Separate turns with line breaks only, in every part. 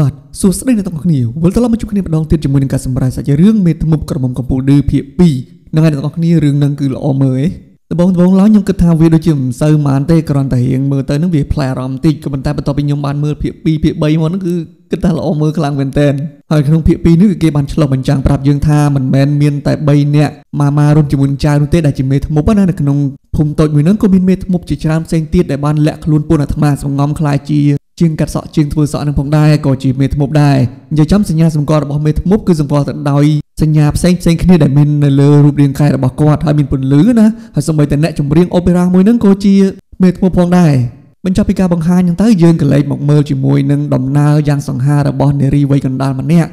បាទសួស្តីអ្នកទាំងគ្នាវិលត្រឡប់មកជួបគ្នាម្ដងទៀតជាមួយនឹងការសម្រេចសាច់រឿងមេធ្មប់ក្រមុំកំពូលឌឺភាគ2ហ្នឹងហើយអ្នកទាំងគ្នារឿងហ្នឹងគឺល្អមើលឯងដបងដបងឡើយខ្ញុំគិតថាវាដូចជាមិនសូវបានទេគ្រាន់តែរៀងមើលទៅនឹងវាផ្លែអារម្មណ៍តិចក៏ប៉ុន្តែបន្ទាប់ពីខ្ញុំបានមើលភាគ2ភាគ3មកហ្នឹងគឺគិតថាល្អមើលខ្លាំងមែនទែនហើយក្នុងភាគ2នេះគឺគេបានឆ្លុះបញ្ចាំងប្រាប់យើងថាមិនមែនមានតែ3នាក់ម៉ាម៉ារួមជាមួយនឹងចៅនោះទេដែលជាមេធ្មប់ណានៅក្នុងភូមិតូចមួយហ្នឹងក៏មានមេធ្មប់ជាច្រើនផ្សេងទៀតដែលបានលាក់ខ្លួនពួនអាត្មាសងំខ្លាយជាជាងកាត់សក់ជាងធ្វើសក់នឹងផងដែរក៏ជាមេធ្មប់ដែរនិយាយចំសញ្ញាសម្គាល់របស់មេធ្មប់គឺសម្គាល់ទៅដោយសញ្ញាផ្សេងផ្សេងគ្នាដែលមាននៅលើរូបរាងកាយរបស់គាត់ហើយមានពន្លឺណាហើយសូម្បីតែអ្នកចម្រៀងអូប៉េរ៉ាមួយនឹងក៏ជាមេធ្មប់ផងដែរបញ្ចប់ពីការបង្ហាញហ្នឹងទៅយើងក៏លេចមកមើលជាមួយនឹងដំណើរយ៉ាងសង្ហារបស់នារីវ័យកណ្ដាលម្នាក់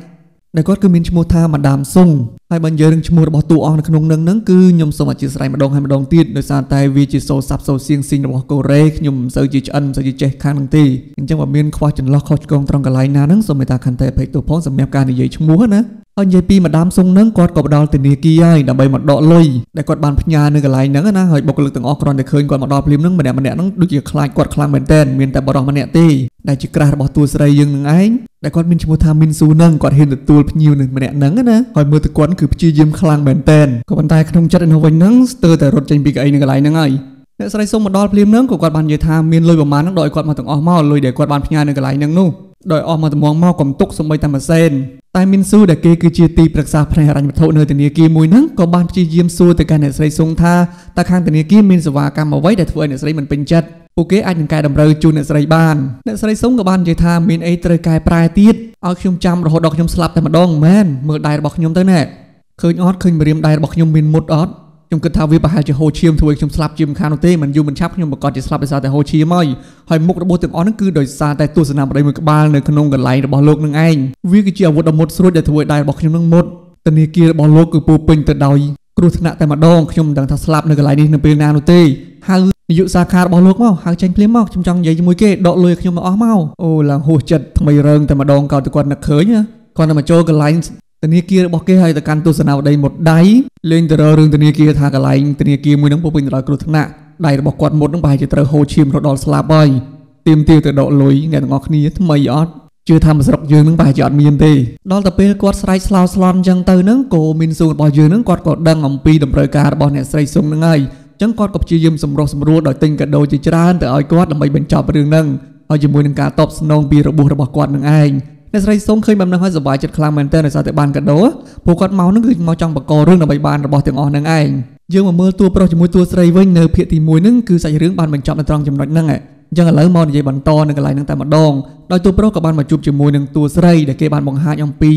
ដែលគាត់គឺមានឈ្មោះថាម៉ាដាមសុងហើយបើនិយាយរឿងឈ្មោះរបស់តួអង្គនៅក្នុងនឹងហ្នឹងគឺខ្ញុំសូមអធិស្ឋានម្ដងហើយម្ដងទៀតដោយសារតែវាជាសូរស័ព្ទសូរសៀងស៊ីងរបស់កូរ៉េខ្ញុំមិនសូវជាឆ្អិនមិនសូវជាចេះខាងនឹងទេអញ្ចឹងបើមានខ្វះចន្លោះខុសឆ្គងត្រង់កន្លែងណាហ្នឹងសូមមេត្តាខន្តីអភ័យទោសផងសម្រាប់ការនិយាយឈ្មោះណាហើយនិយាយពីម្ដាមសុងនឹងគាត់ក៏បដល់ធនាគារហើយដើម្បីមកដកលុយដែលគាត់បានផ្ញើនៅកន្លែងហ្នឹងណាហើយបុគ្គលិកទាំងអស់គ្រាន់តែឃើញគាត់មកដល់ភ្លាមហ្នឹងម្នាក់ម្នាក់ហ្នឹងដូចជាខ្លាចគាត់ខ្លាំងមែនទែនមានតែបរិសុទ្ធម្នាក់ទេដែលជាក្រាស់របស់តួស្រីយើងនឹងឯងដែលគាត់មានឈ្មោះថាមីនស៊ូនឹងគាត់ហ៊ានទទួលភ្ញៀវនឹងម្នាក់ហ្នឹងណាហើយមើលទៅគាត់គឺព្យាយាមខ្លាំងមែនទែនក៏ប៉ុន្តែក្នុងចិត្តនៅវិញហ្នឹងស្ទើរតែរត់ចេញពីកៅអីនៅកន្លែងហ្នឹងហើយអ្នកស្រីសុំមកដល់ភ្លាមហ្នឹងក៏គាត់បាននិយាយថាមានលុយប្រមាណហ្នឹងដោយគាត់មកទាំងអស់មកលុយដែលគាត់បានផ្ញើនៅកន្លែងហ្នឹងនោះដោយអស់មកត្មងមកកំទុកសម្បីតែមួយសេនតែមានស៊ូដែលគេគឺជាទីប្រឹក្សាផ្នែកហិរញ្ញវត្ថុនៅធនាគារមួយហ្នឹងក៏បានព្យាយាមសួរទៅកាន់អ្នកស្រីសុងថាតើខាងធនាគារមានសេវាកម្មអ្វីដែលធ្វើឲ្យអ្នកស្រីមិនពេញចិត្តពួកគេអាចនឹងកែតម្រូវជូនអ្នកស្រីបានអ្នកស្រីសុងក៏បាននិយាយថាមានអីត្រូវកែប្រែទៀតឲ្យខ្ញុំចាំរហូតដល់ខ្ញុំស្លាប់តែម្ដងមែនមើលដៃរបស់ខ្ញុំទៅណែឃើញអត់ឃើញម្រាមដៃរបស់ខ្ញុំមានមុតអត់ខ្ញុំគិតថាវាប្រហែលជាហូរឈាមធ្វើឲ្យខ្ញុំស្លាប់ជាមិនខាននោះទេមិនយូរមិនឆាប់ខ្ញុំប្រកាសជាស្លាប់ដោយសារតែហូរឈាមហើយហើយមុខរបួសទាំងអស់ហ្នឹងគឺដោយសារតែទស្សនៈប្តីមួយក្បាលនៅក្នុងកន្លែងរបស់លោកនឹងឯងវាគឺជាអាវុធដ៏មុតស្រួចដែលធ្វើឲ្យដៃរបស់ខ្ញុំនឹងមុតធនាគាររបស់លោកគឺពោពេញទៅដោយគ្រោះថ្នាក់តែម្ដងខ្ញុំមិនដឹងថាស្លាប់នៅកន្លែងនេះនៅពេលណានោះទេហៅនាយកសាខារបស់លោកមកហៅចេញភ្លាមមកខ្ញុំចង់និយាយជាមួយគេដកលុយខ្ញុំមកអស់មកអូឡើងហួសចិត្តថ្មីរើងតែម្ដងក៏គាត់នឹកឃើញគាត់នឹងមកចូលកន្លែងធនាគាររបស់គេឲ្យទៅកាន់ទស្សនាវដ្តីមុតដៃលេងទៅរករឿងធនាគារថាកន្លែងធនាគារមួយនឹងពុះពេញដោយគ្រោះថ្នាក់ដៃរបស់គាត់មុតនឹងប្រហែលជាត្រូវហូរឈាមរដល់ស្លាប់ហើយទៀមទាទៅដកលុយអ្នកទាំងអស់គ្នាថ្មីអត់ជឿថាមួយស្រុកយើងនឹងប្រហែលជាអត់មានទេដល់តែពេលគាត់ស្រែកស្លោស្លន់អញ្ចឹងទៅនឹងគោមីនស៊ូរបស់យើងនឹងគាត់ក៏ដឹងអំពីតម្រូវការរបស់អ្នកស្រីស៊ុងនឹងហើយអញ្ចឹងគាត់ក៏ព្យាយាមសម្រុះសម្រួលដោយទិញកាដូជាច្រើនទៅឲ្យគាត់ដើម្បីបញ្ចប់រឿងនឹងហើយជាមួយនឹងការតបស្នងពីរបួសរបស់គាត់នឹងឯងអ្នកស្រីសុងឃើញបំណងហើយសប្បាយចិត្តខ្លាំងមែនទែនដោយសារតែបានកាដូពួកគាត់មកនឹងគឺមកចង់បកករឿងដើម្បីបានរបស់ទាំងអស់នឹងឯងយើងមកមើលតួប្រុសជាមួយតួស្រីវិញនៅភាគទី1ហ្នឹងគឺសាច់រឿងបានបញ្ចប់នៅត្រង់ចំណុចហ្នឹងឯងចឹងឥឡូវមកនិយាយបន្តនៅកន្លែងហ្នឹងតែម្ដងដោយតួប្រុសក៏បានមកជួបជាមួយនឹងតួស្រីដែលគេបានបង្ហាញអំពី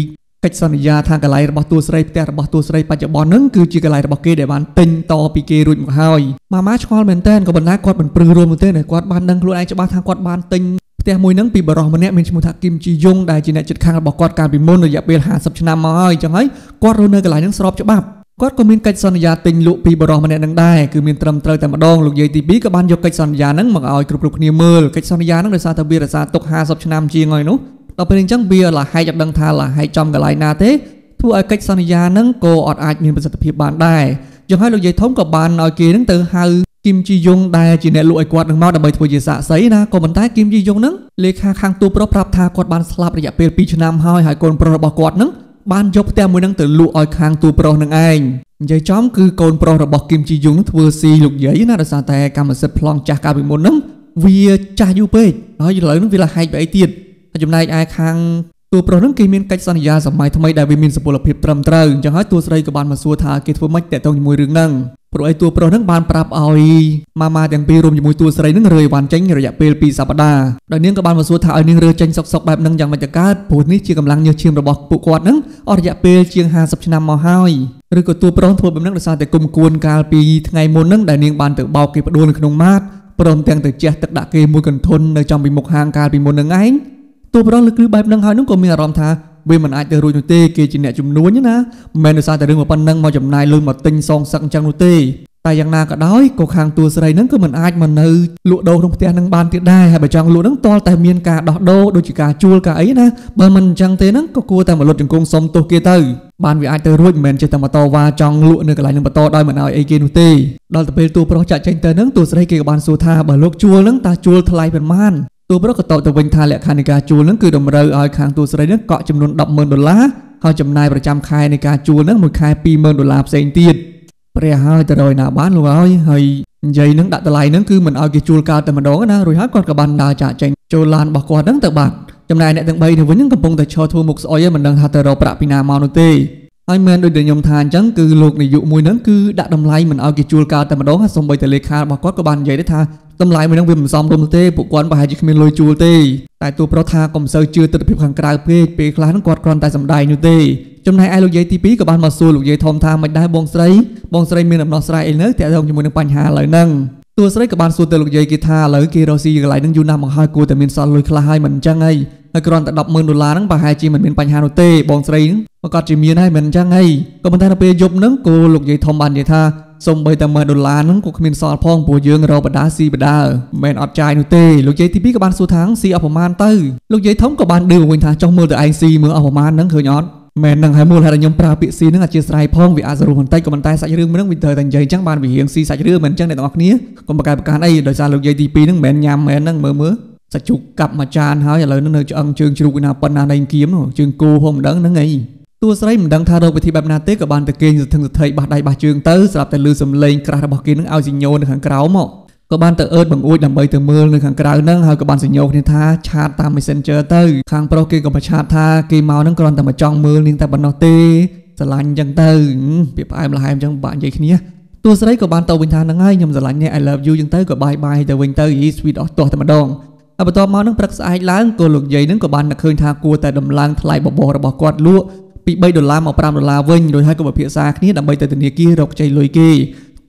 កិច្ចសន្យាថាកន្លែងរបស់តួស្រីផ្ទះរបស់តួស្រី បច្ចុប្បន្នហ្នឹងគឺជាកន្លែងរបស់គេដែលបានទិញតពីគេរួចមកហើយម៉ាម៉ាឆ្ងល់មែនតើក៏ប៉ុន្តែគាត់មិនព្រឺរួមទេគាត់បានដឹងខ្លួនឯងច្បាស់ថាគាត់បានទិញផ្ទះមួយហ្នឹងពីបរិសម្នាក់មានឈ្មោះថាគឹមជីយុងដែលជាអ្នកជិតខាងរបស់គាត់កាលពីមុនរយៈពេល50ឆ្នាំមកហើយអញ្ចឹងហើយគាត់រស់នៅកន្លែងហ្នឹងស្របច្បាប់គាត់ក៏មានកិច្ចសន្យាទិញលក់ពីបរិសម្នាក់នឹងដែរគឺមានត្រឹមត្រូវតែម្ដងលោកយាយទី2ក៏បានយកកិច្ចសន្យាហ្នឹងមកឲ្យគ្រប់គ្រប់គ្នាមើលកិច្ចសន្យាហ្នឹងដោយសារតែវារក្សាទុក50ឆ្នាំជាងហើយនោះដល់ពេលអញ្ចឹងវាលះហែកអត់ដឹងថាលះហែកចំកន្លែងណាទេធ្វើឲ្យកិច្ចសន្យាហ្នឹងក៏អត់អាចមានប្រសិទ្ធភាពបានដែរចឹងហើយលោកយាយធំក៏បានឲ្យគេហ្នឹងទៅហៅគឹមជីយុងដែលជាអ្នកលក់ឲ្យគាត់នឹងមកដើម្បីធ្វើជាសាក្សីណាក៏ប៉ុន្តែគឹមជីយុងនឹងលេខាខាងទូប្រុសប្រាប់ថាគាត់បានស្លាប់រយៈពេល2ឆ្នាំហើយហើយកូនប្រុសរបស់គាត់នឹងបានយកផ្ទះមួយនឹងទៅលក់ឲ្យខាងទូប្រុសនឹងឯងនិយាយចំគឺកូនប្រុសរបស់គឹមជីយុងនឹងធ្វើស៊ីលោកយាយណាដោយសារតែកម្មសិទ្ធិប្លង់ចាស់កាលពីមុននឹងវាចាស់យូរពេកហើយឥឡូវនឹងវាលះហែកបែអីទៀតហើយចំណែកឯខាងួប្រុសនឹងគេមានកិច្ចសន្យាសម័យថ្មីដែលវាមានសុពលភាពត្រឹមត្រូវអញ្ចឹងហើយតួស្រីក៏បានមកសួរថាគេធ្វើម៉េចតេតងជាមួយរឿងហ្នឹងព្រោះឯតួប្រុសនឹងបានប្រាប់ឲ្យម៉ាម៉ាទាំងពីររួមជាមួយតួស្រីនឹងរើអីវ៉ាន់ចេញរយៈពេល2សប្តាហ៍ដោយនាងក៏បានមកសួរថាឲ្យនាងរើចេញសុកសុកបែបនឹងយ៉ាងម៉េចទៅកើតព្រោះនេះជាកម្លាំងញើសឈាមរបស់ពួកគាត់នឹងអស់រយៈពេលជាង50ឆ្នាំមកហើយឬក៏តួប្រុសធ្វើបែបនឹងដោយសារតែគុំគួនកាលពីថ្ងៃមុននឹងដែលនាងបានទៅបោកគេផ្ដួលនៅក្នុងម៉ាតព្រមទាំងទៅជះទឹកដាក់គេមួយកន្ធននៅចំពីមុខហាងកាលពីមុននឹងឯងតួប្រុសលើគឺបែបនឹងហើយនឹងក៏មានអារម្មណ៍ថាវាមិនអាចទៅរួចនោះទេគេជាអ្នកជំនួញណាមិនមែនដោយសារតែរឿងប៉ុណ្ណឹងមកចំណាយលុយមកទិញសងសឹកអញ្ចឹងនោះទេតែយ៉ាងណាក៏ដោយក៏ខាងតួស្រីហ្នឹងក៏មិនអាចមកនៅលក់ដូរក្នុងផ្ទះហ្នឹងបានទៀតដែរហើយបើចង់លក់ហ្នឹងតលតែមានការដោះដូរដូចជាការជួលការអីណាបើមិនអញ្ចឹងទេហ្នឹងក៏គួរតែមកលុតជង្គង់សុំទោសគេទៅបានវាអាចទៅរួចមិនមែនចេះតែមកតវ៉ាចង់លក់នៅកន្លែងនឹងបន្តដោយមិនឲ្យអីគេនោះទេដល់ទៅពេលតួប្រុសចាក់ចេញទៅហ្នឹងតួស្រីគេក៏បានសួរថាបើលោកជួលហ្នឹងតើជួលថ្លៃប៉ុន្មានតួប្រុសក៏តបទៅវិញថាលក្ខណ្ឌនៃការជួលនឹងគឺតម្រូវឲ្យខាងតួស្រីនឹងកក់ចំនួន100000ដុល្លារហើយចំណាយប្រចាំខែនៃការជួលនឹងមួយខែ20000ដុល្លារផ្សេងទៀតព្រះហើយទៅរយណាបានលោកហើយហើយនិយាយនឹងដាក់តម្លៃនឹងគឺមិនឲ្យគេជួលកើតតែម្ដងណារួចហើយគាត់ក៏បានដើរចាក់ចេញចូលឡានរបស់គាត់នឹងទៅបាត់ចំណែកអ្នកទាំង3នេះវិញនឹងកំពុងតែឈរធ្វើមុខស្អុយហើយមិនដឹងថាទៅរកប្រាក់ពីណាមកនោះទេហើយមែនដូចដែលខ្ញុំថាអញ្ចឹងគឺលោកនាយកមួយហ្នឹងគឺដាក់តម្លៃមិនឲ្យគេជួលការតែម្ដងសូម្បីតែលេខារបស់គាត់ក៏បាន និយាយដែរថាតម្លៃមួយហ្នឹងវាមិនសមរម្យទេពួកគាត់ប្រហែលជាគ្មានលុយជួលទេតែទូប្រុសថាកុំសូវជឿទស្សនវិជ្ជាខាងក្រៅពេកពេលខ្លះហ្នឹងគាត់គ្រាន់តែសំដាយនោះទេចំណែកឯលោកយាយទី2ក៏បានមកសួរលោកយាយធំថាមិនដែរបងស្រីបងស្រីមានដំណោះស្រាយអីនៅទាក់ទងជាមួយនឹងបញ្ហាឥឡូវហ្នឹងតួស្រីក៏បានសួរទៅលោកយាយគេថាឥឡូវគេរស់ស៊ីកន្លែងហ្នឹងយូរណាស់មកហើយគួរតែមានសល់លុយខ្លះហើយមិនអញ្ចឹងហើយនៅគ្រាន់តែ100,000ដុល្លារហ្នឹងប្រហែលជាមិនមានបញ្ហានោះទេបងស្រីហ្នឹងប្រកាសជាមានហើយមិនអញ្ចឹងហីក៏ប៉ុន្តែនៅពេលយប់ហ្នឹងក៏លោកយាយធំបាននិយាយថាសំបីតែ10000ដុល្លារហ្នឹងក៏គ្មានសល់ផងព្រោះយើងរកបដាស៊ីបដាមិនអត់ចាយនោះទេលោកយាយទី2ក៏បានសួរថាស៊ីអស់ប្រមាណទៅលោកយាយធំក៏បានដេកវិញថាចុះមើលទៅឯងស៊ីមើលអស់ប្រមាណហ្នឹងឃើញអត់មែននឹងហើយមូលហេតុដែលខ្ញុំប្រើពាក្យស៊ីនឹងអធិស្ឋានផងវាអាចសរុបបន្តិចក៏ប៉ុន្តែសាច់រឿងមិននឹងវាត្រូវតែនិយាយអញ្ចឹងបានវារៀងស៊ីសាច់រឿងមិនអញ្ចឹងអ្នកទាំងអស់គ្នាកុំប្រកែប្រកានអីដោយសារលោកយាយទី2នឹងមិនមែនញ៉ាំមែននឹងមើលមើលសាច់ជ្រូកកាប់មួយចានហើយឥឡូវនឹងនៅឆ្អឹងជើងជ្រូកណាប៉ុណ្ណាដេញគៀមជើងគោហូមមិនដឹងហ្នឹងឯងតួស្រីមិនដឹងថារោគវិធីបែបណាទេក៏បានតែគេងសន្ធឹងសន្ធៃបះដៃបះជើងទៅស្រាប់តែលឺសំឡេងក្រាស់របស់គេនឹងឲ្យសញ្ញោនៅខាងក្រៅមកក៏បានទៅអឺតបង្អួចដើម្បីទៅមើលនៅខាងក្រៅហ្នឹងហើយក៏បានសញ្ញោគ្នាថាឆាតតាម Messenger ទៅ ខាងប្រុសគេក៏ប្រឆាតថាគេមកហ្នឹងគ្រាន់តែមកចង់មើលនាងតែប៉ុណ្ណោះទេស្រឡាញ់ចឹងទៅពាក្យផ្អែមល្ហែមចឹងបាក់និយាយគ្នាតួស្រីក៏បានទៅវិញថាហ្នឹងហើយខ្ញុំស្រឡាញ់អ្នក I love you ចឹងទៅក៏បាយបាយទៅវិញទៅ sweet អស់ទាស់តែម្ដងហើយបន្ទាប់មកនឹងព្រឹកស្អែកឡើងក៏លោកយាយនឹងក៏បានតែឃើញថាគួរតែដំឡើងថ្លៃបបររបស់គាត់លក់ពី3ដុល្លារមក5ដុល្លារវិញរួចហើយក៏ពិភាក្សាគ្នាដើម្បីទៅធនាគាររកចៃលុយគេ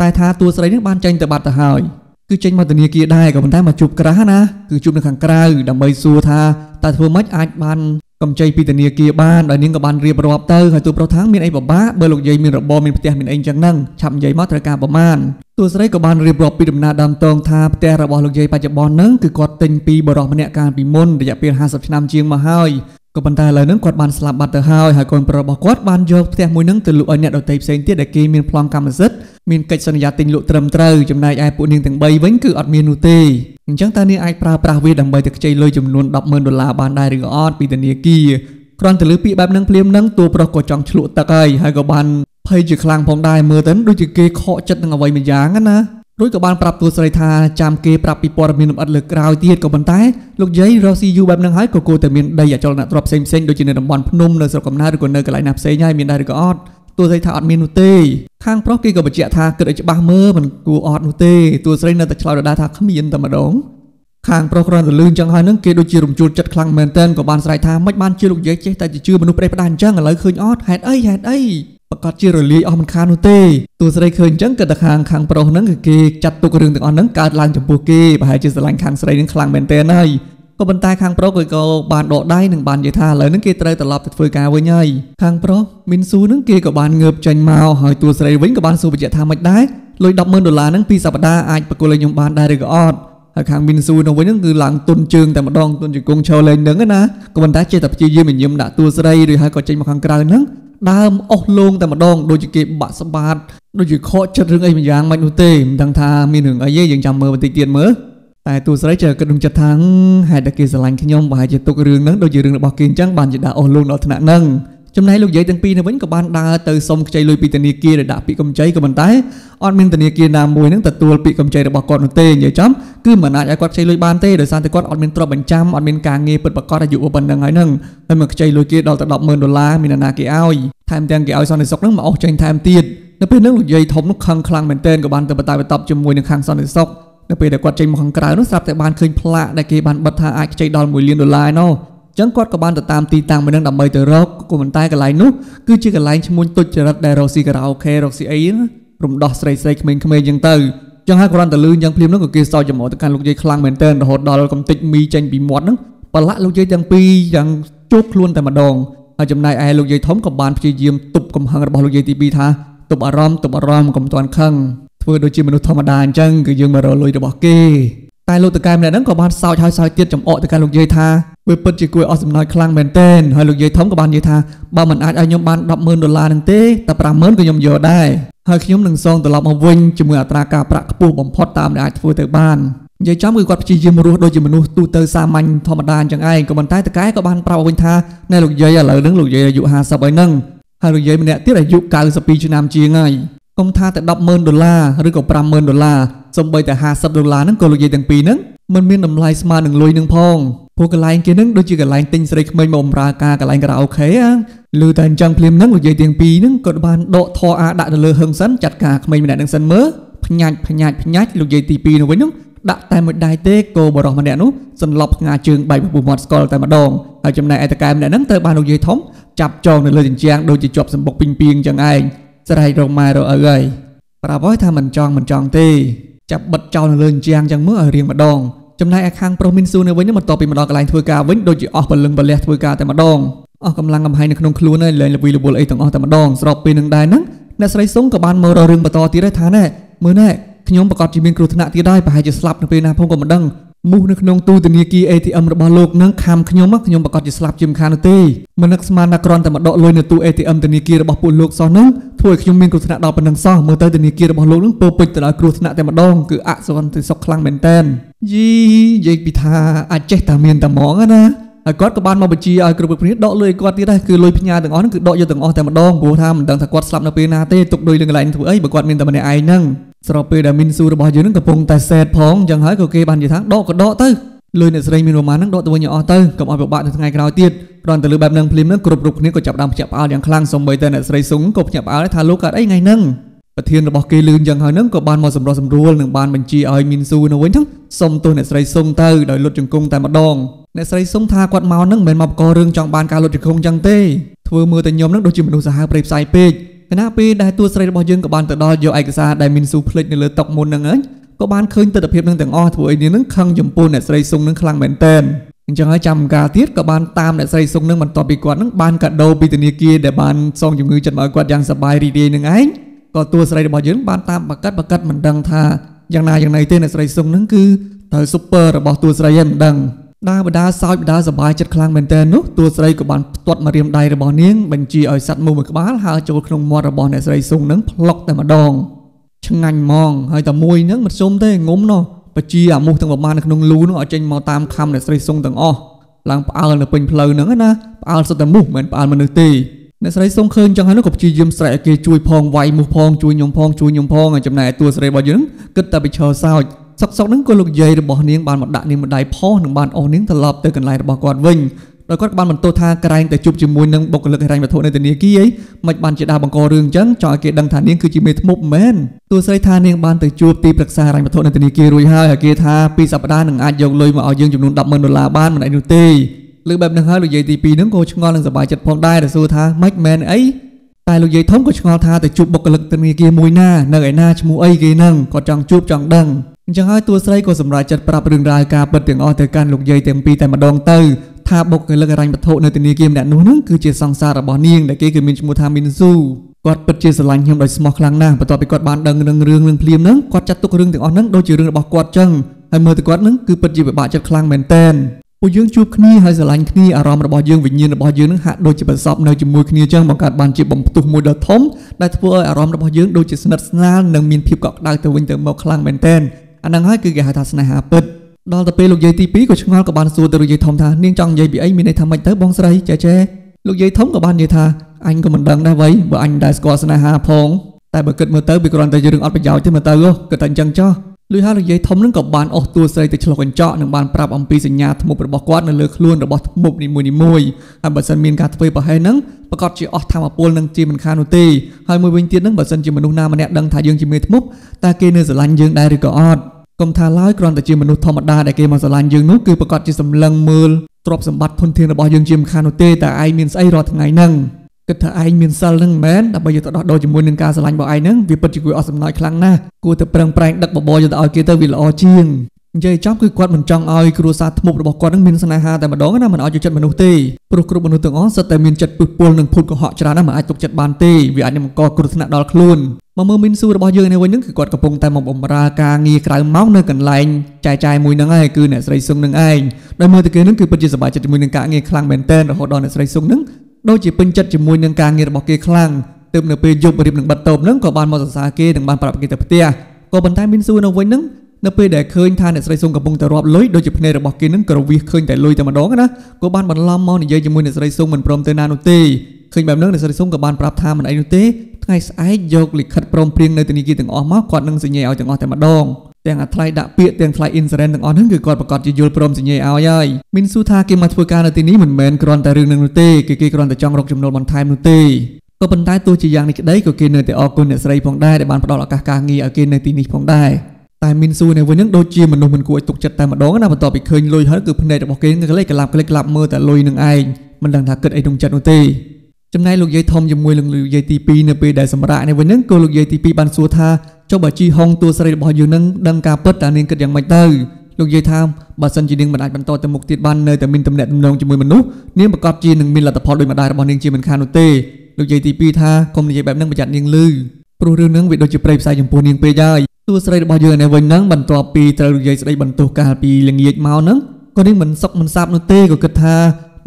តែថាតួស្រីនឹងបានចេញទៅបាត់ទៅហើយគឺចេញមកធនាគារដែរក៏ប៉ុន្តែមកជួបក្រាស់ណាគឺជួបនៅខាងក្រៅដើម្បីសួរថាតើធ្វើម៉េចអាចបានកំចៃពីធនាគារបានដោយនាងក៏បានរៀបរាប់ទៅហើយទូប្រុសថាមានអីពិបាកបើលោកយាយមានរបរមានផ្ទះមានអីចឹងហ្នឹងឆាប់និយាយមកត្រូវការប្រមាណទូស្រីក៏បានរៀបរាប់ពីដំណើរដើមតងថាផ្ទះរបស់លោកយាយបច្ចុប្បន្នហ្នឹងគឺគាត់ទិញពីបរិសម្នាក់កាលពីមុនរយៈពេល50ឆ្នាំជាងមកហើយក៏ប៉ុន្តែឥឡូវហ្នឹងគាត់បានស្លាប់បាត់ទៅហើយហើយកូនប្រុសរបស់គាត់បានយកផ្ទះមួយហ្នឹងទៅលក់ឲ្យអ្នកដទៃផ្សេងទៀតដែលគេមានប្លង់កម្មសិទ្ធិមានកិច្ចសន្យាទិញលក់ត្រឹមត្រូវចំណែកឯពួកនាងទាំង3វិញគឺអត់មាននោះទេអញ្ចឹងតើអ្នកអាចប្រើប្រាស់វាដើម្បីទៅខ្ចីលុយចំនួន100000ដុល្លារបានដែរឬក៏អត់ពីធនាគារគ្រាន់តែលើពាក្យបែបហ្នឹងភ្លាមហ្នឹងតួប្រុសក៏ចង់ឆ្លក់ទឹកហើយហើយក៏បានភ័យជាខ្លាំងផងដែរមើលទៅដូចជាគេខកចិត្តនឹងអ្វីមួយយ៉ាងណារួចក៏បានប្រាប់តួស្រីថាចាំគេប្រាប់ពីព័ត៌មានលម្អិតលើក្រោយទៀតក៏ប៉ុន្តែលោកយាយរស់ស៊ីយូរបែបហ្នឹងហើយក៏គួរតែមានដីអចលនទ្រព្យផ្សេងៗដូចជានៅតំបន់ភ្នំនៅស្រុកកំណើតឬក៏នៅកន្លែងណាផ្សេងហើយមានដែរឬក៏អត់ទោះស្រីថាអត់មាននោះទេខាងប្រុសគេក៏បញ្ជាក់ថាគិតឲ្យច្បាស់មើលមិនគួរអត់នោះទេទោះស្រីនៅតែឆ្លើយដដែលថាគ្មានតែម្ដងខាងប្រុសគ្រាន់តែលឺអញ្ចឹងហើយនឹងគេដូចជារំជួលចិត្តខ្លាំងមែនទែនក៏បានស្រែកថាមិនបានជាលោកយាយចេះតែជឿមនុស្សប្រេះផ្ដាសអញ្ចឹងឥឡូវឃើញអត់ហេតុអីហេតុអីប្រកាសជារលាយអស់មិនខាននោះទេទោះស្រីឃើញអញ្ចឹងក៏តែខាងខាងប្រុសហ្នឹងគឺគេចាត់ទុករឿងទាំងអស់ហ្នឹងកើតឡើងចំពោះគេប្រហែលជាស្រឡាញ់ខាងស្រីនឹងខ្លាំងមែនទែនហើយក៏ប៉ុន្តែខាងប្រុសគាត់ក៏បានដកដៃនិងបាននិយាយថាឥឡូវហ្នឹងគេត្រូវត្រឡប់ទៅធ្វើការវិញហើយខាងប្រុសមីនស៊ូហ្នឹងគេក៏បានងើបចេញមកហើយតួស្រីវិញក៏បានសួរបញ្ជាក់ថាមិនដែរលុយ100,000ដុល្លារហ្នឹងពីសប្តាហ៍អាចប្រគល់ឲ្យខ្ញុំបានដែរឬក៏អត់ហើយខាងមីនស៊ូនៅវិញហ្នឹងគឺឡើងទុនជើងតែម្ដងទុនជង្គង់ឈរលេងហ្នឹងណាក៏ប៉ុន្តែចេះតែព្យាយាមញញឹមដាក់តួស្រីឬហើយក៏ចេញមកខាងក្រៅហ្នឹងដើមអស់លងតែម្ដងដូចជាគេបាក់ស្បាតដូចជាខកចិត្តរឿងអីម្យ៉ាងមិននោះទេមិនដឹងថាមានរឿងអីទេយើងចាំមើលបន្តិចទៀតមើលតែទូស្រីចើគិតក្នុងចិត្តថាហេតុតែគេស្រឡាញ់ខ្ញុំប្រហែលជាទុករឿងហ្នឹងដូចជារឿងរបស់គេអញ្ចឹងបានជាដាក់អស់លោកដល់ថ្នាក់ហ្នឹងចំណែកលោកយាយទាំងពីរនេះវិញក៏បានដើរទៅសុំខ្ចីលុយពីធនាគារដែលដាក់ពាក្យកម្ចីក៏ប៉ុន្តែអត់មានធនាគារណាមួយនឹងទទួលពាក្យកម្ចីរបស់គាត់នោះទេនិយាយចំគឺមិនអាចឲ្យគាត់ខ្ចីលុយបានទេដោយសារតែគាត់អត់មានទ្រព្យបញ្ចាំអត់មានការងារពិតប្រាកដអាយុប៉ុណ្ណឹងហើយនឹងហើយមកខ្ចីលុយគេដល់ទៅ100000ដុល្លារមានណាគេឲ្យថែមទាំងគេឲ្យសន្តិសុខនឹងមកអស់ចេញថែមទៀតនៅពេលនោះលោកយាយធំនោះខឹងខ្លាំងមែនទែនក៏បានទៅបតាបតប់ជាមួយនឹងខាងសន្តិសុខនៅពេលដែលគាត់ចេញមកខាងក្រៅនោះស្រាប់តែបានឃើញផ្លាកដែលគេបានបិទថាអាចខ្ចីដល់1លានដុល្លារឯណោះចឹងគាត់ក៏បានទៅតាមទីតាំងមួយនឹងដើម្បីទៅរកក៏ប៉ុន្តែកន្លែងនោះគឺជាកន្លែងឈ្មោះទុច្ចរិតដែលរកស៊ីការ៉ាអូខេរកស៊ីអីរំដោះស្រីស្រីក្មេងៗចឹងទៅចឹងហើយគាត់ទៅលឺចឹងភ្លាមនោះក៏គេសោកចំអល់ទៅកាន់លោកយាយខ្លាំងមែនទែនរហូតដល់កំតិចមីចេញពីមាត់ហ្នឹងប្រឡាក់លោកយាយទាំងពីរយ៉ាងជួបខ្លួនតែម្ដងហើយចំណែកឯលោកយាយធំក៏បានព្យាយាមទប់កំហឹងរបស់លោកយាយទី2ថាទប់អារម្មណ៍ទប់អារម្មណ៍កុំទាន់ខឹងធ្វើដូចជាមនុស្សធម្មតាអញ្ចឹងគឺយើងមករកលុយរបស់គេតែលោកតកែម្នាក់ហ្នឹងក៏បានសោចហើយសោចទៀតចំអកទៅកាន់លោកយាយថាវាពិតជាគួរអស់សំណើចខ្លាំងមែនទែនហើយលោកយាយធំក៏បាននិយាយថាបើមិនអាចឲ្យខ្ញុំបាន100000ដុល្លារនឹងទេតែ50000ក៏ខ្ញុំយកដែរហើយខ្ញុំនឹងសងត្រឡប់មកវិញជាមួយអត្រាការប្រាក់ខ្ពស់បំផុតតាមដែលអាចធ្វើទៅបាននិយាយចំគឺគាត់ព្យាយាមរស់ដូចជាមនុស្សទូទៅសាមញ្ញធម្មតាអញ្ចឹងឯងក៏ប៉ុន្តែតកែក៏បានប្រាប់វិញថាណែលោកយាយឥឡូវហ្នឹងលោកយាយអាយុ50ហើយហ្នឹងហើយលោកយាយម្នាក់ទៀតអាយុ92ឆ្នាំជាងហើយកុំថាតែ100000ដុល្លារឬក៏50000ដុល្លារសំបីតែ50ដុល្លារហ្នឹងក៏លោកយាយទាំងពីរហ្នឹងมันមានតម្លៃស្មើនឹងលុយនឹងផងព្រោះកន្លែងគេហ្នឹងដូចជាកន្លែងទិញស្រីក្មេងមកបម្រើការកន្លែងការ៉ាអូខេឮតែអញ្ចឹងភ្លាមហ្នឹងលោកយាយទាំងពីរហ្នឹងក៏បានដកធរអាដាក់ទៅលើហឹងសិនចាត់ការក្មេងម្នាក់ហ្នឹងសិនមើលផ្ញាច់ផ្ញាច់ផ្ញាច់លោកយាយទី2នោះវិញហ្នឹងដាក់តែមួយដៃទេគោបរោះម្នាក់នោះសន្លប់ផ្ងាជើងបែកពពុះមាត់ស្កល់តែម្ដងហើយចំណែកឯតកែម្នាក់ហ្នឹងត្រូវបានលោកយាយធំចាប់ចងនៅលើជញ្ជាំងដូចជាជាប់សម្បុកពីងពីងចឹងឯងស្រែករកម៉ែរកឪហើយប្រាប់ហើយថាមិនចង់មិនចង់ទេចាប់បិទចោលនៅលើជាងចឹងមើលឲ្យរៀងម្ដងចំណែកឯខាងប្រុសមីនស៊ូនៅវិញបន្ទាប់ពីម្ដងកន្លែងធ្វើការវិញដូចជាអស់ពលឹងបលះធ្វើការតែម្ដងអស់កម្លាំងកំហែងនៅក្នុងខ្លួនហើយលែងល្វីល្វល់អីទាំងអស់តែម្ដងស្របពេលនឹងដែរហ្នឹងអ្នកស្រីសុងក៏បានមករករឿងបន្តទៀតដែរថាណែមើលណែខ្ញុំប្រកាសជាមានគ្រោះថ្នាក់ទៀតហើយប្រហែលជាស្លាប់នៅពេលណាផងក៏មិនដឹងមូសនៅក្នុងទូធនាគារ ATM របស់លោកនឹងខាំខ្ញុំខ្ញុំប្រកាសជាស្លាប់ជាមិនខាននោះទេមិននឹកស្មានថាគ្រាន់តែមកដកលុយនៅទូ ATM ធនាគាររបស់ពួកលោកសោះនឹងធ្វើឲ្យខ្ញុំមានគ្រោះថ្នាក់ដល់ប៉ុណ្ណឹងសោះមើលទៅធនាគាររបស់លោកនឹងពោពេញទៅដោយគ្រោះថ្នាក់តែម្ដងគឺអសន្តិសុខខ្លាំងមែនតែនយីនិយាយពីថាអាចចេះតែមានតែហ្មងណាហើយគាត់ក៏បានមកបញ្ជាឲ្យគ្រប់គ្នាដកលុយគាត់ទៀតដែរគឺលុយផ្ញើទាំងអស់ហ្នឹងគឺដកយកទាំងអស់តែម្ដងព្រោះថាមិនដឹងថាគាត់ស្លាប់នៅពេលណាទេទុកលុយលើកន្លែងធ្វើអីបើគាត់មានតែម្នាក់ឯងហ្នឹងស្របពេលដែលមីនស៊ូរបស់យើងនឹងកំពុងតែសែតផងយ៉ាងហើយក៏គេបាននិយាយថាដកក៏ដកទៅលុយអ្នកស្រីមានប្រមាណហ្នឹងដកទៅវិញឲ្យអស់ទៅកុំឲ្យពិបាកនៅថ្ងៃក្រោយទៀតគ្រាន់តែលើបែបហ្នឹងភ្លាមហ្នឹងគ្រប់រូបគ្នាក៏ចាប់ដើមភ្ញាក់ផ្អើលយ៉ាងខ្លាំងសូម្បីតែអ្នកស្រីស៊ុងក៏ភ្ញាក់ផ្អើលថាលោកកើតអីថ្ងៃហ្នឹងប្រធានរបស់គេលឿនយ៉ាងហើយហ្នឹងក៏បានមកសម្រុះសម្រួលនិងបានបញ្ជាឲ្យមីនស៊ូនៅវិញហ្នឹងសុំទោសអ្នកស្រីស៊ុងទៅដោយលុតជង្គង់តែម្ដងអ្នកស្រីស៊ុងថាគាត់មកហ្នឹងមិនមែនមកបង្ករឿងចង់បានការលុតជង្គង់ចឹងទេធ្វើមើលតែខ្ញុំហ្នឹងដូចជាមនុស្សសាហាវព្រៃផ្សាយពេកខណៈពេលដែលតួស្រីរបស់យើងក៏បានទៅដល់យកឯកសារដែលមីនស៊ូភ្លេចនៅលើតុមុនហ្នឹងហើយក៏បានឃើញទស្សនវិជ្ជានឹងទាំងអស់ធ្វើឲ្យនាងនឹងខឹងចំពោះអ្នកស្រីសុងនឹងខ្លាំងមែនទែនអញ្ចឹងហើយចាំការទៀតក៏បានតាមអ្នកស្រីសុងនឹងបន្ទាប់ពីគាត់នឹងបានកាដូពីធនាគារដែលបានសងជំងឺចិត្តមកឲ្យគាត់យ៉ាងសប្បាយរីករាយនឹងឯងក៏តួស្រីរបស់យើងបានតាមបកាត់បកាត់មិនដឹងថាយ៉ាងណាយ៉ាងណីទេអ្នកស្រីសុងនឹងគឺទៅស៊ុបពើរបស់តួស្រីឯងមិនដឹងដាបដាសោយបដាសបាយចិត្តខ្លាំងមែនទែននោះតួស្រីក៏បានផ្ទាត់មករៀមដៃរបស់នាងបញ្ជាឲ្យសัตว์មូលមួយក្បាលហើរចូលក្នុងមាត់របស់អ្នកស្រីស៊ុងនឹងផ្លុកតែម្ដងឆ្ងាញ់ហ្មងហើយតែមួយនឹងមិនសុំទេងុំនោះបជាអាមូសទាំងប្រមាណនៅក្នុងលូនោះឲ្យចេញមកតាមខំអ្នកស្រីស៊ុងទាំងអស់ឡើងផ្អើលនៅពេញផ្លូវហ្នឹងណាផ្អើលសុទ្ធតែមូសមិនផ្អើលមនុស្សទេអ្នកស្រីសុំឃើញចឹងហើយនោះក៏ព្យាយាមស្រែកឲ្យគេជួយផងវាយមូសផងជួយខ្ញុំផងជួយខ្ញុំផងចំណែកតួស្រីរបស់យើងគិតតែពីឈរសោចសុកសុកនឹងក៏លោកយាយរបស់នាងបានមកដាក់នាងម្ដាយផុសនិងបានអស់នាងត្រឡប់ទៅកន្លែងរបស់គាត់វិញដោយគាត់បានបន្ទោសថាក្រែងតែជួបជាមួយនឹងបុគ្គលិកហិរញ្ញវត្ថុនៅធនាគារឯងមិនបានជាដាបង្ករឿងអញ្ចឹងចង់ឲ្យគេដឹងថានាងគឺជាមេធ្មប់មែនទោះស្រីថានាងបានទៅជួបទីប្រឹក្សាហិរញ្ញវត្ថុនៅធនាគាររួចហើយហើយគេថាពីសប្តាហ៍នឹងអាចយកលុយមកឲ្យយើងចំនួន100000ដុល្លារបានមិនអីនោះទេលើបែបហ្នឹងហើយលោកយាយទី2ហ្នឹងក៏ឆ្ងល់នឹងសប្បាយចិត្តផងដែរទៅសួរថាម៉េចមែនអីតែលោកយាយធំក៏ឆ្ងល់ថាទៅជួបបុគ្គលិកធនាគារមួយណានៅឯណាឈ្មោះអីគេហ្នឹងគាត់ចង់ជួបចង់ដឹងអញ្ចឹងហើយតួស្រីក៏សម្រេចចិត្តប្រាប់រឿងរ៉ាវការពិតទាំងអស់ទៅកាន់លោកយាយទាំងពីរតែម្ដងទៅថាបុគ្គលិករញ្ញវត្ថុនៅធនាគារម្នាក់នោះនឹងគឺជាសង្សាររបស់នាងដែលគេគឺមានឈ្មោះថាមីនស៊ូគាត់ពិតជាស្រឡាញ់ខ្ញុំដោយស្មោះខ្លាំងណាស់បន្ទាប់ពីគាត់បានដឹងរឿងរឿងនឹងភ្លាមនឹងគាត់ចាត់ទុករឿងទាំងអស់នឹងដូចជារឿងរបស់គាត់ចឹងហើយមើលទៅគាត់នឹងគឺពិតជាពិបាកចិត្តខ្លាំងមែនទែនពួកយើងជួបគ្នាហើយស្រឡាញ់គ្នាអារម្មណ៍របស់យើងវិញ្ញាណរបស់យើងនឹងហាក់ដូចជាបន្សពនៅជាមួយគ្នាចឹងបង្កើតបានជាបំផ្ទុះមួយដ៏ធំដែលធ្វើឲ្យអារម្មណ៍របស់យើងដូចជាស្និទ្ធស្នាលនិងមានភាពកក់ក្ដៅទៅវិញទៅមកខ្លាំងមែនទែនអាហ្នឹងហើយគឺគេហៅថាស្នេហាពិតដល់ទៅពេលលោកយាយទី2ក៏ឆ្ងល់ក៏បានសួរទៅលោកយាយធំថានាងចង់និយាយពីអីមានន័យថាម៉េចទៅបងស្រីចែចែលោកយាយធំក៏បាននិយាយថាអញក៏មិនដឹងដែរវៃបើអញដែរស្គាល់ស្នេហាផងតែបើគិតមើលទៅវាគ្រាន់តែជារឿងអត់ប្រយោជន៍ទេមើលទៅគិតតែអញ្ចឹងចោះលុយហើយលោកយាយធំនឹងក៏បានអស់តួស្រីទៅឆ្លុះកញ្ចក់និងបានប្រាប់អំពីសញ្ញាធ្មប់របស់គាត់នៅលើខ្លួនរបស់ធ្មប់នីមួយៗហើយបើសិនមានការធ្វើប្រហែលហ្នឹងប្រកាសជាអស់ធម្មពលនឹងជាមិនខាននោះទេហើយមួយវិញទៀតហ្នឹងបើសិនជាមនុស្សណាម្នាក់ដឹងថាយើងជាមេធ្មប់តើគេនៅស្រឡាញ់យើងដែរឬក៏អត់កុំថាឡើយគ្រាន់តែជាមនុស្សធម្មតាដែលគេមកស្រឡាញ់យើងនោះគឺប្រកាសជាសម្លឹងមើលទ្រព្យសម្បត្តិធនធានរបស់យើងជាមិនខាននោះទេតែឯងមានស្អីរាល់ថ្ងៃហ្នឹងគិតថាឯងមានសិលហ្នឹងមែនដើម្បីយកទៅដោះដូរជាមួយនឹងការស្រឡាញ់របស់ឯងហ្នឹងវាពិតជាគួរអស់សំណើចខ្លាំងណាស់គួរតែប្រឹងប្រែងដឹកបបរយកទៅឲ្យគេទៅវាល្អជាងនិយាយចំគឺគាត់មិនចង់ឲ្យគ្រួសារធ្មប់របស់គាត់នឹងមានស្នេហាតែម្ដងណាមិនឲ្យយកចិត្តមនុស្សទេព្រោះគ្រប់មនុស្សទាំងអស់សុទ្ធតែមានចិត្តពុះពុលនិងភូតកុហកច្រើនណាស់មិនអាចទុកចិត្តបានទេវាអាចនឹងបង្កគ្រោះថ្នាក់ដល់ខ្លួនមកមើលមីនស៊ូរបស់យើងនៅវិញហ្នឹងគឺគាត់កំពុងតែមកបំរើការងារក្រៅម៉ោងនៅកន្លែងចាយចាយមួយហ្នឹងហើយគឺអ្នកស្រីស៊ុងនឹងឯងដោយមើលទៅគេហ្នឹងគឺពិតជាសប្បាយចិត្តជាមួយនឹងការងារខ្លាំងមែនទែនរហូតដល់អ្នកស្រីស៊ុងហ្នឹងដូចជាពេញចិត្តជាមួយនឹងការងាររបស់គេខ្លាំងទើបនៅពេលយប់រៀបនឹងបាត់តូបហ្នឹងក៏បានមកសរសើរគេនិងបានប្រាប់គេទៅផ្ទះក៏ប៉ុន្តែមីនស៊ូនៅវិញហ្នឹងនៅពេលដែលឃើញថាអ្នកស្រីស៊ុងកំពុងតែរាប់លុយដូចជាភ្នែករបស់គេនឹងក្រវិសឃើញតែលុយតែម្ដងណាក៏បានបន្លំមកនិយាយជាមួយអ្នកស្រីស៊ុងមិនព្រមទៅណានោះទេឃើញបែបហ្នឹងអ្នកសិស្សសុំក៏បានប្រាប់ថាមិនអីនោះទេថ្ងៃស្អែកយកលិខិតព្រមព្រៀងនៅធនាគារទាំងអស់មកគាត់នឹងសញ្ញាឲ្យទាំងអស់តែម្ដងទាំងអាថ្លៃដាក់ពាក្យទាំងថ្លៃ insurance ទាំងអស់ហ្នឹងគឺគាត់ប្រកាសជាយល់ព្រមសញ្ញាឲ្យហើយមានសួរថាគេមកធ្វើការនៅទីនេះមិនមែនគ្រាន់តែរឿងនឹងនោះទេគឺគេគ្រាន់តែចង់រកចំណូលបន្ថែមនោះទេក៏ប៉ុន្តែទោះជាយ៉ាងនេះក្តីក៏គេនៅតែអរគុណអ្នកស្រីផងដែរដែលបានផ្ដល់ឱកាសការងារឲ្យគេនៅទីនេះផងដែរតែមីនស៊ូនៅវិញនឹងដូចជាមនុស្សមិនគួរឲ្យទុកចិត្តតែម្ដងណាបន្ទាប់ពីឃើញលុយហើយគឺភ្នែករបស់គេនឹងក្លេកក្លាប់ក្លេកក្លាប់មើលតែលុយនឹងឯងមិនដឹងថាគិតអីក្នុងចិត្តនោះទេចំណែកលោកយាយធំជាមួយលោកយាយទី2នៅពេលដែលសម្រាកនេះវិញហ្នឹងក៏លោកយាយទី2បានសួរថាចុះបើជីហុងតួស្រីរបស់យើងនឹងដឹងការពិតតើនាងគិតយ៉ាងម៉េចទៅលោកយាយថាបើសិនជានាងមិនអាចបន្តទៅមុខទៀតបាននៅតែមានទំនាក់ទំនងជាមួយមនុស្សនាងប្រកបជានឹងមានលទ្ធផលដោយម្ដាយរបស់នាងជាមិនខាននោះទេលោកយាយទី2ថាកុំនិយាយបែបហ្នឹងប្រយ័ត្ននាងលឺព្រោះរឿងហ្នឹងវាដូចជាប្រេយផ្សាយចំពោះនាងពេកហើយតួស្រីរបស់យើងនៅវិញហ្នឹងបន្ទាប់ពីត្រូវលោកយាយស្ដីបន្ទោសកាលពីល្ងាចមកហ្នឹងក៏នាងមិនសុខមិនសាប់នោះទេក៏គិតថា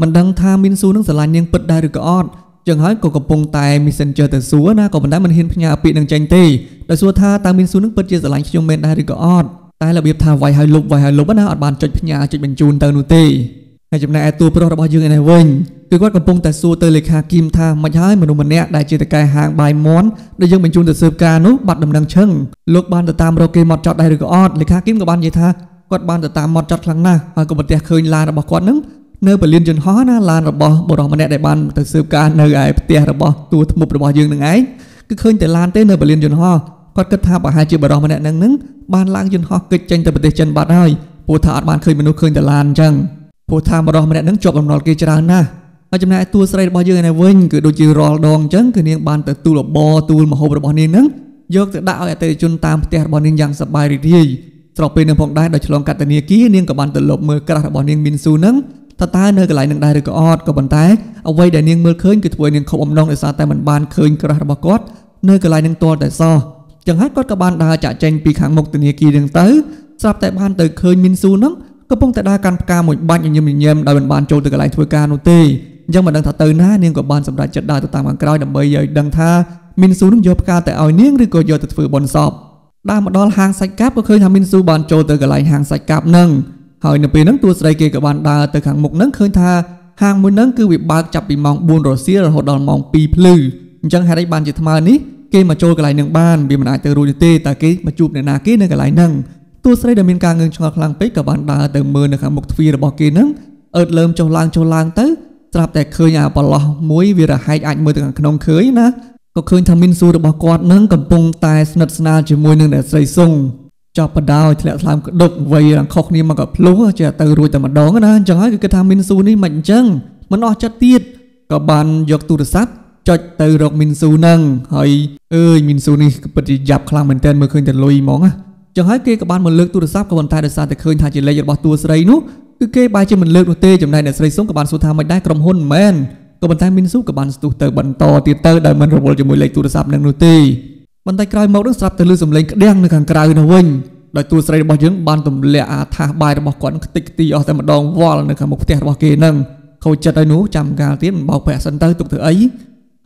មិនដឹងថាមីនស៊ូនឹងស្រឡាញ់នាងពិតដែរឬក៏អត់ចឹងហើយក៏កំពុងតែ Messenger ទៅសួរណាក៏ប៉ុន្តែមិនហ៊ានផ្ញើពាក្យនឹងចេញទេដោយសួរថាតើមានសួរនឹងពិតជាស្រឡាញ់ខ្ញុំមែនដែរឬក៏អត់តែរបៀបថាវាយហើយលុបវាយហើយលុបណាអត់បានចុចផ្ញើចុចបញ្ជូនទៅនោះទេហើយចំណែកឯតួប្រុសរបស់យើងឯនេះវិញគឺគាត់កំពុងតែសួរទៅលេខាគីមថាមិនហើយមនុស្សម្នាក់ដែលជាតកែហាងបាយមន់ដែលយើងបញ្ជូនទៅស៊ើបការនោះបាត់ដំណឹងឈឹងលោកបានទៅតាមរកគេមកចោតដែរឬក៏អត់លេខាគីមក៏បាននិយាយថាគាត់បានទៅតាមមកចោតខ្លាំងណាស់ហើយក៏ប្រទះឃើញឡានរបស់គាត់នឹងនៅពលានយន្តហោះណាឡានរបស់បុរសម្នាក់ដែលបានទៅស៊ើបការនៅឯផ្ទះរបស់ទួធ្មប់របស់យើងនឹងឯងគឺឃើញតែឡានទេនៅពលានយន្តហោះគាត់គិតថាប្រហែលជាបុរសម្នាក់នឹងនឹងបានឡើងយន្តហោះគេចចេញទៅប្រទេសចិនបាត់ហើយព្រោះថាអត់បានឃើញមនុស្សឃើញតែឡានអញ្ចឹងព្រោះថាបុរសម្នាក់នឹងជាប់បំណុលគេច្រើនណាស់ហើយចំណែកតួស្រីរបស់យើងឯវិញគឺដូចជារាល់ដងអញ្ចឹងគឺនាងបានទៅទូលបទូលមហូបរបស់នាងនឹងយកទៅដាក់ឲ្យអតិថិជនតាមផ្ទះរបស់នាងយ៉ាងសប្បាយរីករាយស្របពេលនឹងផងដែរដោយឆ្លងកាត់ធនាគារនាងក៏បានទៅលបមើលក្រាស់របស់នាងមីនស៊ូនឹងថាតើនៅកន្លែងនឹងដែរឬក៏អត់ក៏ប៉ុន្តែអ្វីដែលនាងមើលឃើញគឺធ្វើឲ្យនាងខកអំណងដោយសារតែមិនបានឃើញក្រាស់របស់គាត់នៅកន្លែងនឹងតតែសោះចឹងហើយគាត់ក៏បានដើរចាក់ចែងពីខាងមុខធនាគារនឹងទៅស្រាប់តែបានទៅឃើញមីនស៊ូនឹងកំពុងតែដើរកាន់ផ្កាមួយបាច់ញញឹមញញឹមដោយមិនបានចូលទៅកន្លែងធ្វើការនោះទេអញ្ចឹងមិនដឹងថាទៅណានាងក៏បានសម្រេចចិត្តដើរទៅតាមខាងក្រោយដើម្បីឲ្យដឹងថាមីនស៊ូនឹងយកផ្កាទៅឲ្យនាងឬក៏យកទៅធ្វើបន់សពដើរមកដល់ហាងសាច់កាប់ក៏ឃើញថាមីនស៊ូបានចូលទៅកន្លែងហាងសាច់កាប់នឹងហើយនៅពេលហ្នឹងតួស្ដីគេក៏បានដើរទៅខាងមុខហ្នឹងឃើញថាហាងមួយហ្នឹងគឺវាបើកចាប់ពីម៉ោង4រសៀលរហូតដល់ម៉ោង2ភ្លឺអញ្ចឹងហេតុអីបានជាថ្មើរនេះគេមកចូលកន្លែងនឹងបានវាមិនអាចទៅរួចទេតែគេមកជួបអ្នកណាគេនៅកន្លែងហ្នឹងតួស្រីដែលមានការងឿងឆ្ងល់ខ្លាំងពេកក៏បានដើរទៅមើលនៅខាងមុខទ្វាររបស់គេហ្នឹងអើតលើមចុះឡើងចុះឡើងទៅស្រាប់តែឃើញអាប្រឡោះមួយវារហែកអាចមើលទៅខាងក្នុងឃើញណាក៏ឃើញថាមីនស៊ូរបស់គាត់នឹងកំពុងតែស្និទ្ធស្នាលជាមួយនឹងអ្នកស្រីសុងចាប់បដោយធ្លាក់ថ្លើមក្តុកវៃរងខុសគ្នាមកក៏ភ្លោះចេះទៅរួចតែម្ដងណាអញ្ចឹងហើយគឺគិតថាមីនស៊ូនេះមិនអញ្ចឹងមិនអស់ចិត្តទៀតក៏បានយកទូរស័ព្ទចុចទៅរកមីនស៊ូនឹងហើយអើយមីនស៊ូនេះពិតជាយ៉ាប់ខ្លាំងមែនទែនមើលឃើញតែលុយហ្មងណាចឹងហើយគេក៏បានមកលើកទូរស័ព្ទក៏ប៉ុន្តែដោយសារតែឃើញថាជាលេខរបស់តួស្រីនោះគឺគេបែរជាមិនលើកនោះទេចំណែកអ្នកស្រីសុំក៏បានសួរថាមិនដែរក្រុមហ៊ុនមិនមែនក៏ប៉ុន្តែមីនស៊ូក៏បានស្ទុះទៅបន្តទៀតទៅដោយមិនរវល់ជាមួយលេខទូរស័ព្ទនឹងនោះទេបន្តិចក្រោយមកនឹងស្រាប់តែលឺសំឡេងក្ដៀងនៅខាងក្រៅនោះវិញដោយតួស្រីរបស់យើងបានទម្លាក់អាថាសបាយរបស់គាត់នឹងខ្ទេចខ្ទីអស់តែម្ដងវល់នៅខាងមុខផ្ទះរបស់គេនឹងខូចចិត្តហើយនោះចាំកាលទៀតមិនបោកប្រាក់សិនទៅទុកធ្វើអី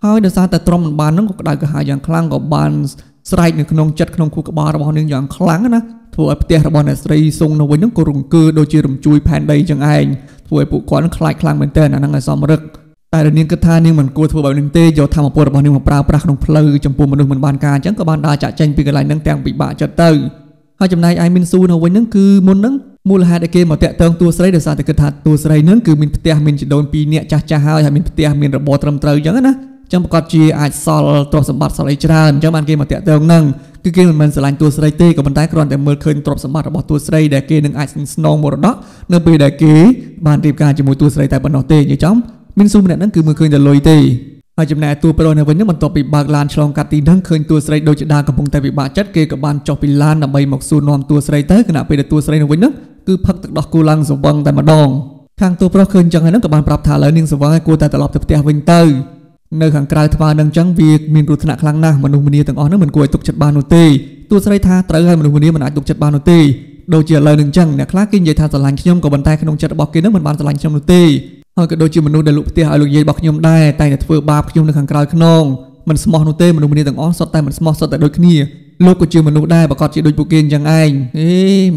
ហើយដោយសារតែទ្រាំមិនបាននឹងក៏ក្តៅក្រហាយយ៉ាងខ្លាំងក៏បានស្រែកនៅក្នុងចិត្តក្នុងខួរក្បាលរបស់នាងយ៉ាងខ្លាំងណាធ្វើឲ្យផ្ទះរបស់អ្នកស្រីសុងនៅវិញនឹងក៏រង្គើដូចជារំជួយផែនដីចឹងឯងធ្វើឲ្យពួកគាត់នឹងខ្លាចខ្លាំងមែនទែនអានឹងឲ្យសំរឹកតែរនាងគិតថានាងមិនគួរធ្វើបែបនេះទេយកធម៌ពលរបស់នាងមកប្រើប្រាស់ក្នុងផ្លូវចំពោះមនុស្សមិនបានការអញ្ចឹងក៏បានដើរចាក់ចែងពីកន្លែងហ្នឹងទាំងពិបាកចិត្តទៅហើយចំណែកឯមីនស៊ូនៅវិញហ្នឹងគឺមុនហ្នឹងមូលហេតុដែលគេមកតាក់ទងតួស្រីដោយសារតែគិតថាតួស្រីហ្នឹងគឺមានផ្ទះមានជីដូន2នាក់ចាស់ចាស់ហើយហើយមានផ្ទះមានរបរត្រឹមត្រូវអញ្ចឹងណាចឹងប្រកាសជាអាចសល់ទ្រព្យសម្បត្តិសល់អីច្រើនអញ្ចឹងបានគេមកតាក់ទងហ្នឹងគឺគេមិនមែនស្រឡាញ់តួស្រីទេក៏ប៉ុន្តែគ្រាន់តែមើលឃើញទ្រព្យសម្បត្តិរបស់តួស្រីដែលគេនឹងអាចស្នងមរតកនៅពេលដែលគេបានរៀបការជាមួយតួស្រីតែប៉ុណ្ណោះទេនិយាយចំមានស៊ូម្នាក់ហ្នឹងគឺមើលឃើញតែលុយទេហើយចំណែកតួប្រុសនៅវិញហ្នឹងបន្ទាប់ពីបើកឡានឆ្លងកាត់ទីហ្នឹងឃើញតួស្រីដូចជាដាកំពុងតែពិបាកចិត្តគេក៏បានចុះពីឡានដើម្បី មកសួរនាំតួស្រីទៅខណៈពេលដែលតួស្រីនៅវិញហ្នឹងគឺផឹកទឹកដោះគោឡើងសង្វឹងតែម្ដងខាងតួប្រុសឃើញចឹងហើយហ្នឹងក៏បានប្រាប់ថាឥឡូវនាងសង្វឹងឯងគួរតែត្រឡប់ទៅផ្ទះវិញទៅនៅខាងក្រៅថ្មនឹងចឹងវាមានគ្រោះថ្នាក់ខ្លាំងណាស់មនុស្សម្នាទាំងអស់ហ្នឹងមិនគួរឲ្យទុកចិត្តបាននោះទេតួស្រីថាត្រូវហើយមនុស្សម្នាមិនអាចទុកចិត្តបាននោះទេដូចជាឥឡូវនឹងចឹងអ្នកខ្លះគេនិយាយថាស្រឡាញ់ខ្ញុំក៏ប៉ុន្តែក្នុងចិត្តរបស់គេហ្នឹងមិនបានស្រឡាញ់ខ្ញុំនោះទេហើយក៏ដូចជាមនុស្សដែលលោកផ្ទះឲ្យលោកយាយរបស់ខ្ញុំដែរតែតែធ្វើបាបខ្ញុំនៅខាងក្រៅខ្នងមិនស្មោះនោះទេមនុស្សម្នាទាំងអស់សុទ្ធតែមិនស្មោះសុទ្ធតែដូចគ្នាលោកក៏ជាមនុស្សដែរប្រកាសជាដូចពួកគេអញ្ចឹងឯងអេ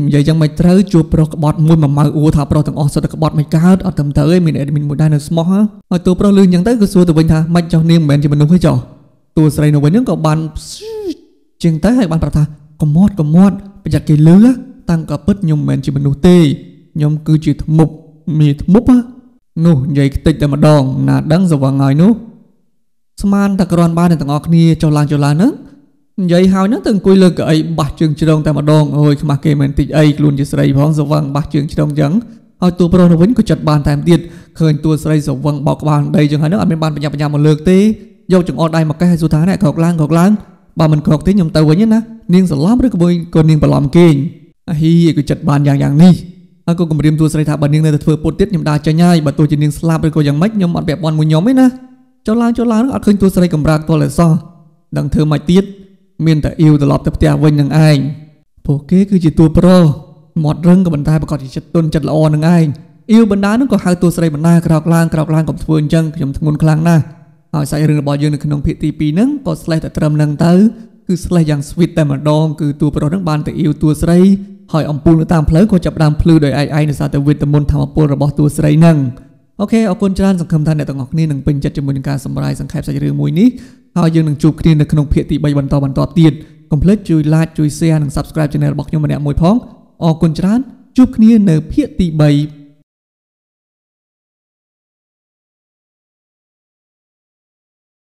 និយាយយ៉ាងមិនត្រូវជួបប្រុសក្បត់មួយមួយម៉ៅអួរថាប្រុសទាំងអស់សុទ្ធតែក្បត់មិនកើតអត់ត្រឹមត្រូវឯងមានអេដមីនមួយដែរនៅស្មោះហើយតួប្រុសលឺអញ្ចឹងទៅក៏សួរទៅវិញថាម៉េចចុះនាងមិនមែនជាមនុស្សទេចុះតួស្រីនៅវិញហ្នឹងក៏បានជាងទៅហើយបានប្រាប់ថាកំមត់កំមត់ប្រយ័ត្នគេលឺតាំងក៏ពិតខ្ញុំមិនមែនជាមនុស្សទេខ្ញុំគឺជាធ្មប់មានធ្មប់ហ៎នោះនិយាយខ្ទេចតែម្ដង ណាដឹងសវឹងហើយនោះស្មានតែក្រាន់បានទាំងអស់គ្នាចុះឡើងចុះឡើងហ្នឹងនិយាយហើយហ្នឹងទៅអង្គុយលើកៅអីបាស់ជើងជ្រងតែម្ដងអូយខ្មាស់គេមែនតិចអីខ្លួនជាស្រីផងសវឹងបាស់ជើងជ្រងចឹងឲ្យតួប្រុសទៅវិញក៏ចិត្តបានតែម្ដងទៀតឃើញតួស្រីសវឹងបោកក្បាលដីចឹងហើយហ្នឹងអត់មានបានបញ្ញាបញ្ញាមកលើកទេយកចង្អុលដៃមកកេះឲ្យសួរថាណែក្រោកឡើងក្រោកឡើងបើមិនក្រោកទេខ្ញុំទៅវិញណានាងសន្លប់ឬក៏នាងបន្លំគេងអាហ៊ីឯក៏ចិត្តបានយ៉ាងយ៉ាងនេះហើយក៏គំរាមទួស្រីថាបើនាងនៅតែធ្វើពុតទៀតខ្ញុំដើរចេញហើយបើទោះជានាងស្លាប់ឬក៏យ៉ាងម៉េចខ្ញុំអត់ពាក់ព័ន្ធមួយខ្ញុំទេណាចុះឡើងចុះឡើងអត់ឃើញទួស្រីកំរើកតលអសោះដឹងធ្វើមកទៀតមានតែអ៊ីវត្រឡប់ទៅផ្ទះវិញនឹងឯងពួកគេគឺជាតួប្រុសមាត់រឹងក៏ប៉ុន្តែប្រកាសជាចិត្តទុនចិត្តល្អនឹងឯងអ៊ីវបណ្ដានឹងក៏ហៅតួស្រីបណ្ដាក្រោកឡើងក្រោកឡើងកុំធ្វើអញ្ចឹងខ្ញុំធ្ងន់ខ្លាំងណាស់ហើយសាច់រឿងរបស់យើងនៅក្នុងភាគទី2ហ្នឹងក៏ស្លេះតែត្រឹមនឹងទៅគឺស្លេះយ៉ាងស្វីតតែម្ដងគឺតួប្រុសនឹងបានទៅអ៊ីវតួស្រីហើយអំពូលនៅតាមផ្លូវក៏ចាប់ដើមភ្លឺដោយឯកឯងនៅសារតែវេទមន្តធម្មពលរបស់តួស្រីនឹងអូខេអរគុណច្រើនសង្ឃឹមថាអ្នកទាំងអស់គ្នានឹងពេញចិត្តជាមួយនឹងការសម្រាយសង្ខេបសាច់រឿងមួយនេះហើយយើងនឹងជួបគ្នានៅក្នុងភាគទី3បន្តបន្តទៀតកុំភ្លេចជួយ like ជួយ share និង subscribe channel របស់ខ្ញុំម្នាក់មួយផងអរគុណច្រើនជួបគ្នានៅភាគទី3